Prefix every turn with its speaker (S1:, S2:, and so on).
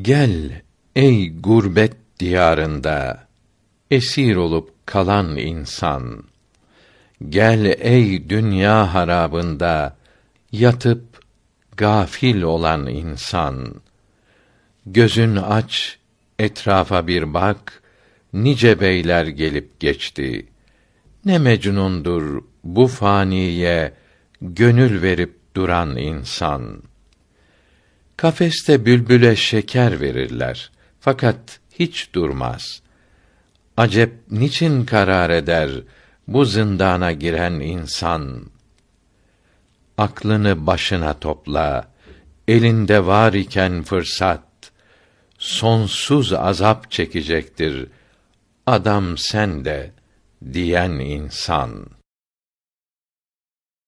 S1: Gel ey gurbet diyarında esir olup kalan insan. Gel ey dünya harabında yatıp gafil olan insan. Gözün aç etrafa bir bak nice beyler gelip geçti. Ne mecnundur bu faniye gönül verip duran insan.'' Kafeste bülbüle şeker verirler. Fakat hiç durmaz. Acep niçin karar eder bu zindana giren insan? Aklını başına topla. Elinde var iken fırsat sonsuz azap çekecektir adam sen de diyen insan.''